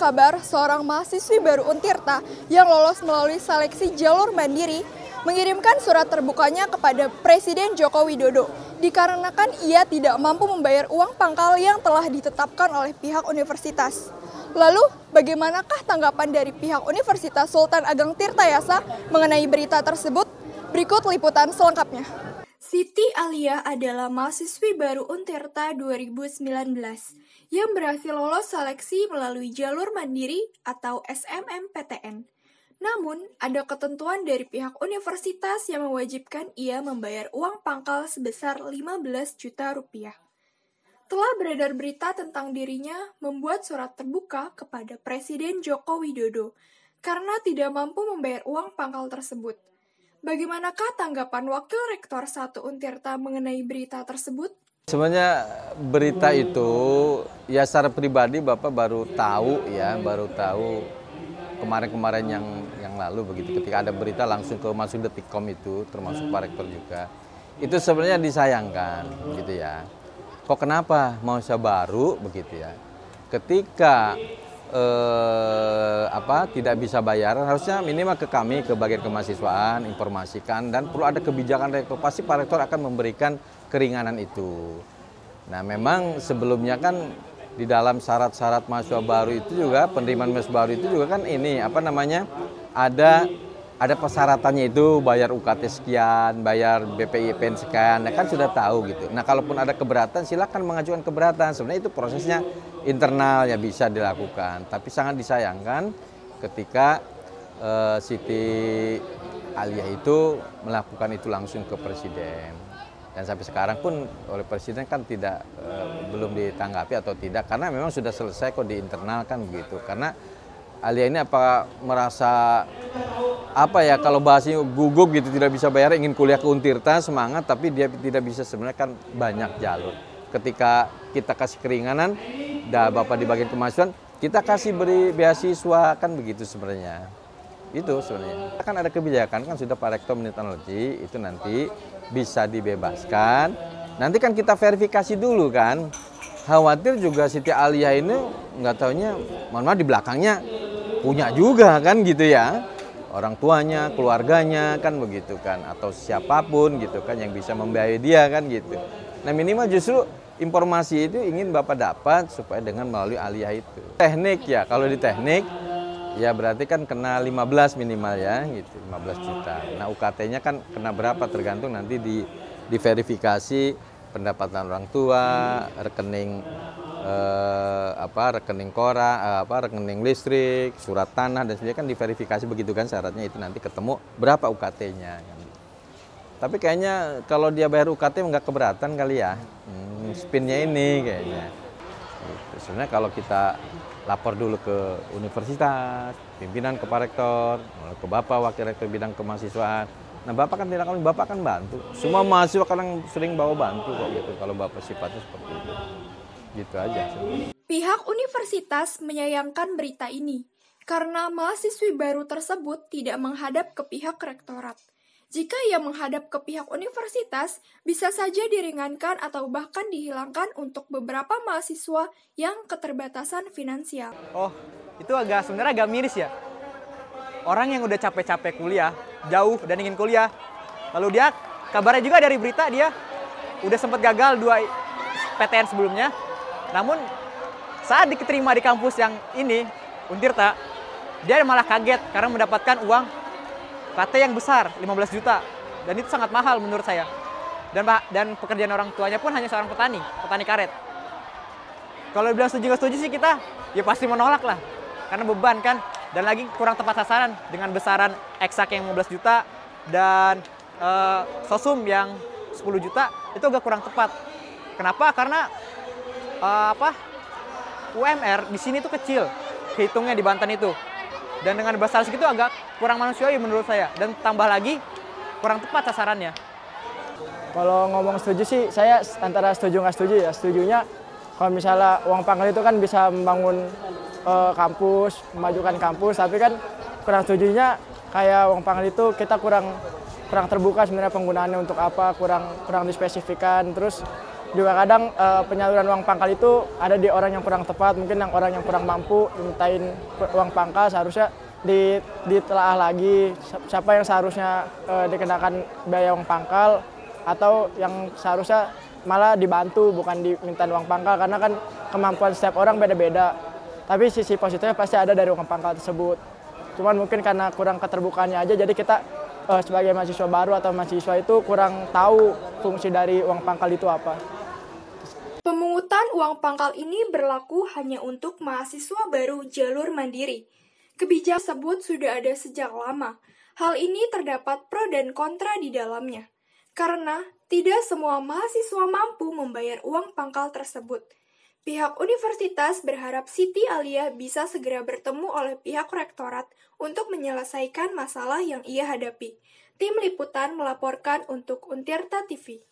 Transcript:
kabar seorang mahasiswi baru Untirta yang lolos melalui seleksi jalur mandiri mengirimkan surat terbukanya kepada Presiden Joko Widodo dikarenakan ia tidak mampu membayar uang pangkal yang telah ditetapkan oleh pihak universitas. Lalu, bagaimanakah tanggapan dari pihak Universitas Sultan Ageng Yasa mengenai berita tersebut? Berikut liputan selengkapnya. Siti Alia adalah mahasiswi baru Unterta 2019 yang berhasil lolos seleksi melalui jalur mandiri atau SMMPTN. Namun, ada ketentuan dari pihak universitas yang mewajibkan ia membayar uang pangkal sebesar 15 juta rupiah. Telah beredar berita tentang dirinya membuat surat terbuka kepada Presiden Joko Widodo karena tidak mampu membayar uang pangkal tersebut – Bagaimanakah tanggapan Wakil Rektor 1 Untirta mengenai berita tersebut? Sebenarnya berita itu ya secara pribadi Bapak baru tahu ya, baru tahu kemarin-kemarin yang yang lalu begitu ketika ada berita langsung ke masuk detikcom itu termasuk Pak Rektor juga. Itu sebenarnya disayangkan gitu ya. Kok kenapa mau saya baru begitu ya. Ketika eh, apa tidak bisa bayar harusnya minimal ke kami ke bagian kemahasiswaan informasikan dan perlu ada kebijakan rektor pasti Pak Rektor akan memberikan keringanan itu. Nah memang sebelumnya kan di dalam syarat-syarat mahasiswa baru itu juga penerimaan mahasiswa baru itu juga kan ini apa namanya ada ada persyaratannya itu bayar UKT sekian, bayar BPIPN sekian, nah kan sudah tahu gitu. Nah kalaupun ada keberatan silakan mengajukan keberatan. Sebenarnya itu prosesnya internal ya bisa dilakukan. Tapi sangat disayangkan ketika uh, Siti Alia itu melakukan itu langsung ke Presiden. Dan sampai sekarang pun oleh Presiden kan tidak uh, belum ditanggapi atau tidak karena memang sudah selesai kok di internal kan begitu. Karena Alia ini apa merasa apa ya kalau bahasnya gugup gitu tidak bisa bayar ingin kuliah ke Untirta semangat tapi dia tidak bisa sebenarnya kan banyak jalur ketika kita kasih keringanan dah bapak di bagian kemasukan kita kasih beri beasiswa kan begitu sebenarnya itu sebenarnya kan ada kebijakan kan sudah Pak Rektor menitanologi itu nanti bisa dibebaskan nanti kan kita verifikasi dulu kan khawatir juga Siti Alia ini nggak taunya mohon di belakangnya punya juga kan gitu ya orang tuanya, keluarganya kan begitu kan atau siapapun gitu kan yang bisa membiayai dia kan gitu. Nah, minimal justru informasi itu ingin Bapak dapat supaya dengan melalui aliyah itu. Teknik ya, kalau di teknik ya berarti kan kena 15 minimal ya gitu, 15 juta. Nah, UKT-nya kan kena berapa tergantung nanti di diverifikasi pendapatan orang tua, rekening Eh, apa rekening koran, eh, apa rekening listrik, surat tanah dan sebagainya kan diverifikasi begitu kan syaratnya itu nanti ketemu berapa UKT-nya. Tapi kayaknya kalau dia bayar UKT nggak keberatan kali ya, hmm, spinnya ini kayaknya. Gitu. Sebenarnya kalau kita lapor dulu ke universitas, pimpinan ke rektor, ke bapak wakil rektor bidang kemahasiswaan, Nah bapak kan tidak kalau bapak kan bantu. Semua mahasiswa kadang sering bawa bantu kok gitu kalau bapak sifatnya seperti itu. Gitu aja. Pihak universitas menyayangkan berita ini karena mahasiswi baru tersebut tidak menghadap ke pihak rektorat. Jika ia menghadap ke pihak universitas, bisa saja diringankan atau bahkan dihilangkan untuk beberapa mahasiswa yang keterbatasan finansial. Oh, itu agak sebenarnya agak miris ya. Orang yang udah capek-capek kuliah, jauh dan ingin kuliah, lalu dia kabarnya juga dari berita dia udah sempat gagal dua PTN sebelumnya, namun saat diterima di kampus yang ini, Untirta, dia malah kaget karena mendapatkan uang KT yang besar, 15 juta. Dan itu sangat mahal menurut saya. Dan dan pekerjaan orang tuanya pun hanya seorang petani, petani karet. Kalau bilang setuju setuju sih kita, ya pasti menolak lah. Karena beban kan, dan lagi kurang tepat sasaran dengan besaran eksak yang 15 juta dan uh, sosum yang 10 juta itu agak kurang tepat. Kenapa? Karena uh, apa UMR di sini tuh kecil hitungnya di Banten itu dan dengan besar segitu agak kurang manusiawi menurut saya dan tambah lagi kurang tepat sasarannya kalau ngomong setuju sih saya antara setuju nggak setuju ya setujunya kalau misalnya uang pangkal itu kan bisa membangun uh, kampus memajukan kampus tapi kan kurang setuju nya kayak uang pangkal itu kita kurang kurang terbuka sebenarnya penggunaannya untuk apa kurang kurang dispesifikan terus juga kadang uh, penyaluran uang pangkal itu ada di orang yang kurang tepat mungkin yang orang yang kurang mampu mintain uang pangkal seharusnya di ditelaah lagi siapa yang seharusnya uh, dikenakan biaya uang pangkal atau yang seharusnya malah dibantu bukan diminta uang pangkal karena kan kemampuan setiap orang beda-beda tapi sisi positifnya pasti ada dari uang pangkal tersebut cuman mungkin karena kurang keterbukaannya aja jadi kita eh, sebagai mahasiswa baru atau mahasiswa itu kurang tahu fungsi dari uang pangkal itu apa. Pemungutan uang pangkal ini berlaku hanya untuk mahasiswa baru jalur mandiri. Kebijakan tersebut sudah ada sejak lama. Hal ini terdapat pro dan kontra di dalamnya. Karena tidak semua mahasiswa mampu membayar uang pangkal tersebut. Pihak universitas berharap Siti Alia bisa segera bertemu oleh pihak rektorat untuk menyelesaikan masalah yang ia hadapi. Tim liputan melaporkan untuk Untirta TV.